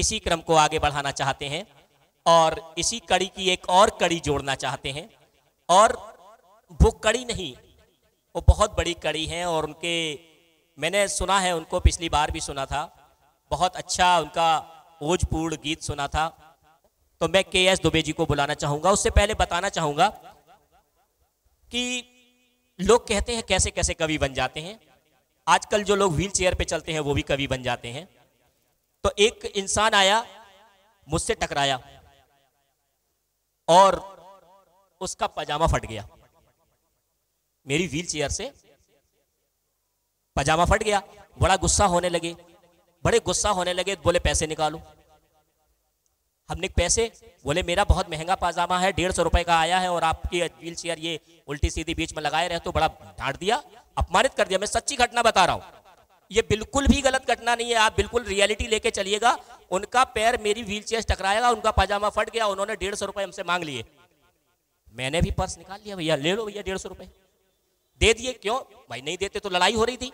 इसी क्रम को आगे बढ़ाना चाहते हैं और इसी कड़ी की एक और कड़ी जोड़ना चाहते हैं और वो कड़ी नहीं वो बहुत बड़ी कड़ी है और उनके मैंने सुना है उनको पिछली बार भी सुना था बहुत अच्छा उनका ओजपूर्ण गीत सुना था तो मैं के एस दुबे जी को बुलाना चाहूंगा उससे पहले बताना चाहूंगा कि लोग कहते हैं कैसे कैसे कवि बन जाते हैं आजकल जो लोग व्हील चेयर पे चलते हैं वो भी कवि बन जाते हैं तो एक इंसान आया मुझसे टकराया और उसका पजामा फट गया मेरी व्हील चेयर से पजामा फट गया बड़ा गुस्सा होने लगे बड़े गुस्सा होने लगे बोले पैसे निकालो हमने पैसे बोले मेरा बहुत महंगा पाजामा है डेढ़ सौ रुपए का आया है और आपकी व्हील चेयर ये उल्टी सीधी बीच में लगाए रहे तो बड़ा डांट दिया अपमानित कर दिया मैं सच्ची घटना बता रहा हूं ये बिल्कुल भी गलत घटना नहीं है आप बिल्कुल रियलिटी लेके चलिएगा उनका पैर मेरी व्हील चेयर टकराएगा उनका पाजामा फट गया उन्होंने डेढ़ सौ रुपए हमसे मांग लिए मैंने भी पर्स निकाल लिया भैया ले लो भैया डेढ़ सौ रुपए दे दिए क्यों भाई नहीं देते तो लड़ाई हो रही थी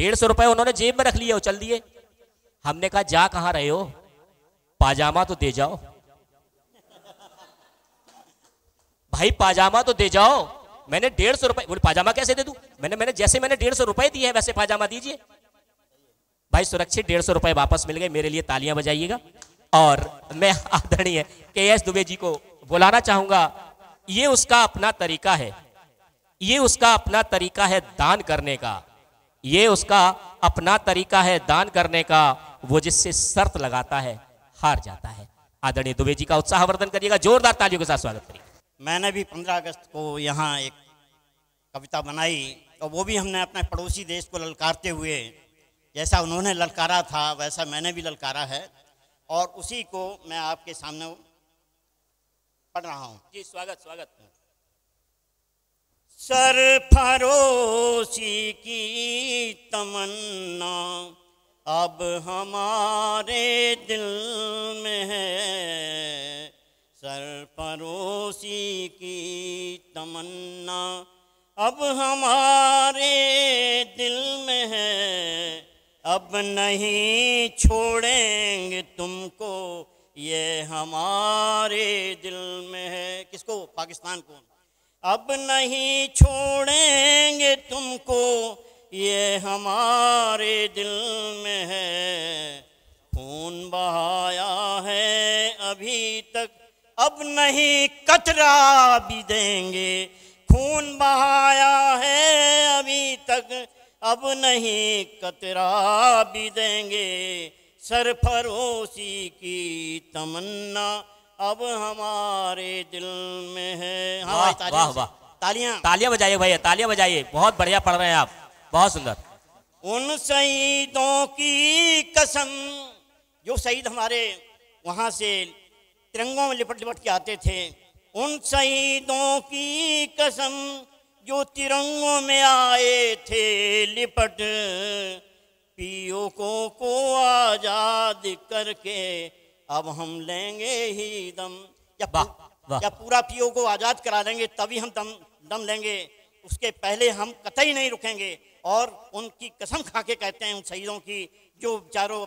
डेढ़ सौ रुपए उन्होंने जेब में रख लिया चल दिए हमने कहा जा कहां रहे हो पाजामा तो दे जाओ भाई पाजामा तो दे जाओ मैंने डेढ़ सौ रुपए पाजामा कैसे दे दू मैंने मैंने जैसे मैंने डेढ़ सौ रुपए दिए वैसे पाजामा दीजिए भाई सुरक्षित डेढ़ सौ रुपए वापस मिल गए मेरे लिए तालियां बजाइएगा और मैं आदरणीय के एस दुबे जी को बुलाना चाहूंगा ये उसका अपना तरीका है ये उसका अपना तरीका है दान करने का ये उसका अपना तरीका है दान करने का वो जिससे शर्त लगाता है हार जाता है आदरणीय दुबे जी का उत्साहवर्धन करिएगा जोरदार तालियों के साथ स्वागत करिए मैंने भी 15 अगस्त को यहाँ एक कविता बनाई और वो भी हमने अपने पड़ोसी देश को ललकारते हुए जैसा उन्होंने ललकारा था वैसा मैंने भी ललकारा है और उसी को मैं आपके सामने पढ़ रहा हूँ जी स्वागत स्वागत सर फरोसी की तमन्ना अब हमारे दिल में है पड़ोसी की तमन्ना अब हमारे दिल में है अब नहीं छोड़ेंगे तुमको ये हमारे दिल में है किसको पाकिस्तान को अब नहीं छोड़ेंगे तुमको ये हमारे दिल में है खून बहाया है अभी तक अब नहीं कचरा भी देंगे खून बहाया है अभी तक अब नहीं कतरा भी देंगे सरफरोशी की तमन्ना अब हमारे दिल में है हाँ वाह वाह तालियां तालियां बजाइए भैया तालियां बजाइए बहुत बढ़िया पढ़ रहे हैं आप बहुत सुंदर उन शहीदों की कसम जो शहीद हमारे वहां से तिरंगों में लिपट लिपट के आते थे उन शहीदों की कसम जो तिरंगों में आए थे लिपट पीओ को को आजाद करके अब हम लेंगे ही दम या वाह या पूरा पीओ को आजाद करा देंगे तभी हम दम दम लेंगे उसके पहले हम कतई नहीं रुकेंगे और उनकी कसम खा के कहते हैं उन शहीदों की जो बेचारों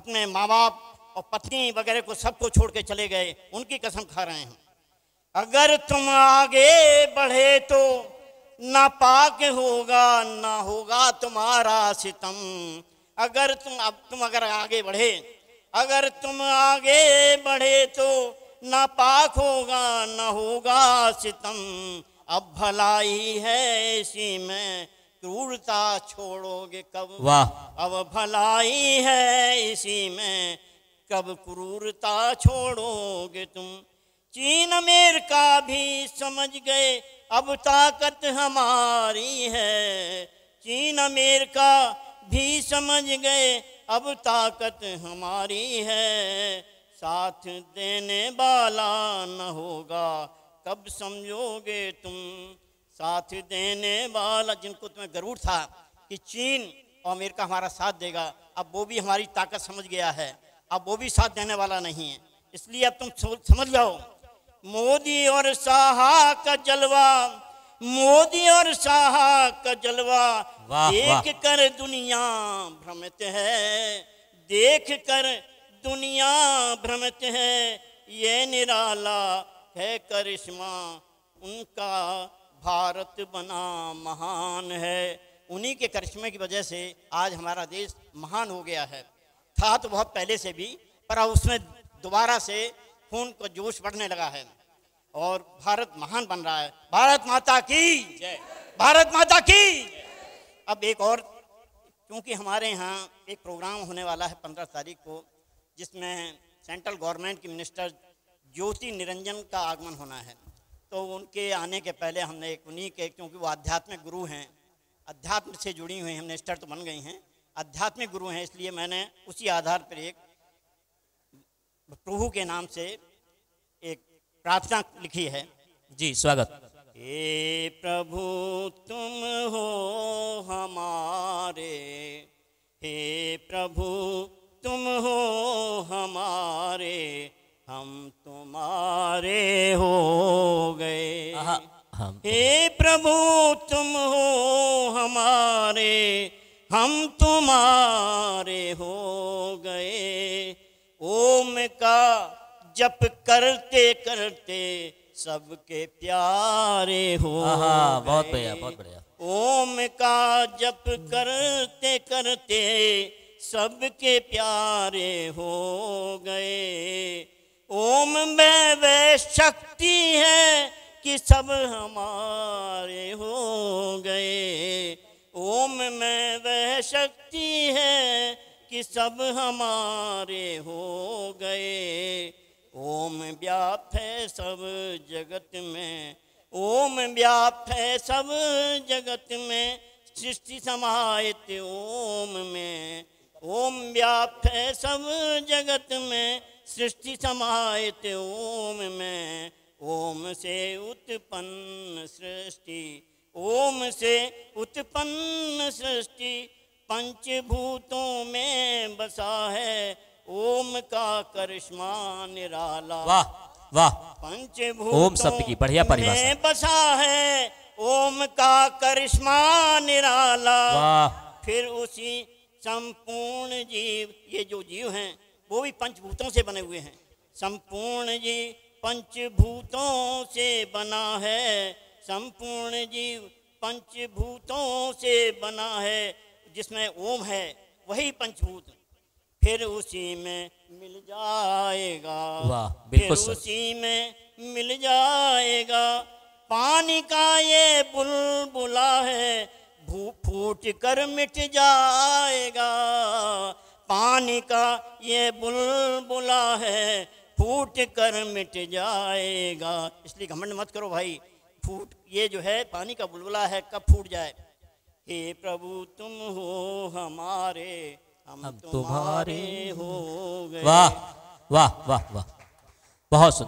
अपने माँ बाप और पत्नी वगैरह को सबको छोड़ के चले गए उनकी कसम खा रहे हैं अगर तुम आगे बढ़े तो ना पाक होगा ना होगा तुम्हारा सितम अगर तुम अब तुम अगर आगे बढ़े अगर तुम आगे बढ़े तो ना पाक होगा ना होगा सितम अब भलाई है इसी में क्रूरता छोड़ोगे कब वाह अब भलाई है इसी में कब क्रूरता छोड़ोगे तुम चीन अमेरिका भी समझ गए अब ताकत हमारी है चीन अमेरिका भी समझ गए अब ताकत हमारी है साथ देने वाला न होगा कब समझोगे तुम साथ देने वाला जिनको तुम्हें गरूर था कि चीन और अमेरिका हमारा साथ देगा अब वो भी हमारी ताकत समझ गया है अब वो भी साथ देने वाला नहीं है इसलिए अब तुम समझ जाओ मोदी और साहा का जलवा मोदी और साहा का जलवा देख कर दुनिया भ्रमित है देख कर दुनिया भ्रमित है ये निराला है करिश्मा उनका भारत बना महान है उन्हीं के करिश्मे की वजह से आज हमारा देश महान हो गया है था तो बहुत पहले से भी पर अब उसमें दोबारा से खून का जोश बढ़ने लगा है और भारत महान बन रहा है भारत माता की भारत माता की अब एक और क्योंकि हमारे यहाँ एक प्रोग्राम होने वाला है पंद्रह तारीख को जिसमें सेंट्रल गवर्नमेंट की मिनिस्टर ज्योति निरंजन का आगमन होना है तो उनके आने के पहले हमने एक उन्हीं के क्योंकि वो आध्यात्मिक गुरु हैं अध्यात्म से जुड़ी हुई हमने मिनिस्टर तो बन गई हैं आध्यात्मिक गुरु हैं इसलिए मैंने उसी आधार पर एक प्रभु के नाम से एक प्रार्थना लिखी है जी स्वागत हे प्रभु तुम हो हमारे हे प्रभु तुम हो हमारे हम तुम्हारे हो गए हे प्रभु तुम हो हमारे हम तुम्हारे हो गए ओम का जप करते करते सबके प्यारे हो बहुत बढ़िया बहुत बढ़िया ओम का जप करते करते सबके प्यारे हो गए ओम में वे शक्ति है कि सब हमारे हो गए शक्ति है कि सब हमारे हो गए ओम व्याप है सब जगत में ओम व्याप है सब जगत में सृष्टि समाहित ओम में ओम व्याप है सब जगत में सृष्टि समाहित ओम में ओम से उत्पन्न सृष्टि ओम से उत्पन्न सृष्टि पंचभूतों में बसा है ओम का करिश्मा निराला वाह वाह पंचभूत शब्द की बढ़िया परिभाषा बसा है ओम का करिश्मा निराला वाह फिर उसी संपूर्ण जीव ये जो जीव हैं वो भी पंचभूतों से बने हुए हैं संपूर्ण जीव पंचभूतों से बना है संपूर्ण जीव पंचभूतों से बना है जिसमें ओम है वही पंचभूत फिर उसी में मिल जाएगा वाह बिल्कुल फिर उसी में मिल जाएगा पानी का ये बुलबुला है फूट कर मिट जाएगा पानी का ये बुलबुला है फूट कर मिट जाएगा इसलिए घमंड मत करो भाई फूट ये जो है पानी का बुलबुला है कब फूट जाए हे प्रभु तुम हो हमारे हम, हम तुम्हारे हो गए वाह वाह वाह वाह बहुत सुंदर